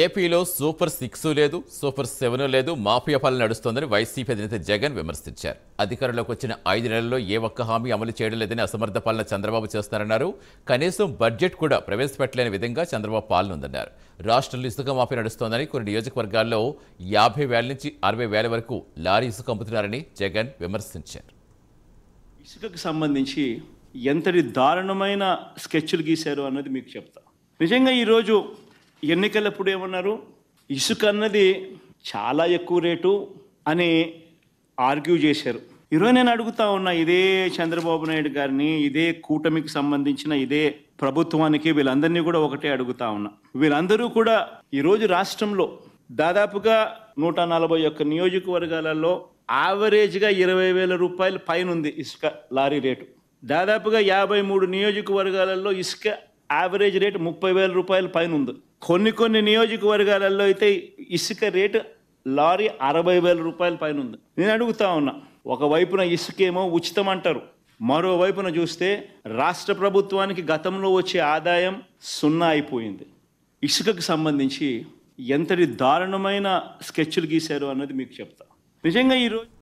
ఏపీలో super six లేదు super seven లేదు మాఫియా పాలన నడుస్తోందని వైసీపీ అధినేత జగన్ విమర్శించారు అధికారంలోకి వచ్చిన ఐదు నెలల్లో ఏ ఒక్క హామీ అమలు చేయడం లేదని అసమర్థ పాలన చంద్రబాబు చేస్తున్నారన్నారు కనీసం బడ్జెట్ కూడా ప్రవేశపెట్టలేని విధంగా చంద్రబాబు పాలన ఉందన్నారు రాష్ట్రంలో ఇసుక మాఫీ నడుస్తోందని కొన్ని నియోజకవర్గాల్లో యాభై వేల నుంచి అరవై వేల వరకు లారీ ఇసుక అమ్ముతున్నారని జగన్ విమర్శించారు ఇసుకకు సంబంధించి ఎంతటి దారుణమైన స్కెచ్లు గీశారు అన్నది మీకు చెప్తా నిజంగా ఈరోజు ఎన్నికలు ఎప్పుడు ఏమన్నారు ఇసుక అన్నది చాలా ఎక్కువ రేటు అని ఆర్గ్యూ చేశారు ఈరోజు నేను అడుగుతా ఉన్నా ఇదే చంద్రబాబు నాయుడు గారిని ఇదే కూటమికి సంబంధించిన ఇదే ప్రభుత్వానికి వీళ్ళందరినీ కూడా ఒకటే అడుగుతా ఉన్నా వీళ్ళందరూ కూడా ఈరోజు రాష్ట్రంలో దాదాపుగా నూట నలభై ఒక్క నియోజకవర్గాలలో యావరేజ్గా ఇరవై వేల రూపాయలు పైన ఉంది ఇసుక లారీ రేటు దాదాపుగా యాభై మూడు నియోజకవర్గాలలో ఇసుక యావరేజ్ రేటు ముప్పై వేల రూపాయల పైన ఉంది కొన్ని కొన్ని నియోజకవర్గాలలో అయితే ఇసుక రేటు లారీ అరవై వేల రూపాయల పైన ఉంది నేను అడుగుతా ఉన్నా ఒకవైపున ఇసుకేమో ఉచితం అంటారు మరోవైపున చూస్తే రాష్ట్ర ప్రభుత్వానికి గతంలో వచ్చే ఆదాయం సున్నా అయిపోయింది ఇసుకకు సంబంధించి ఎంతటి దారుణమైన స్కెచ్లు గీశారు అన్నది మీకు చెప్తా నిజంగా ఈరోజు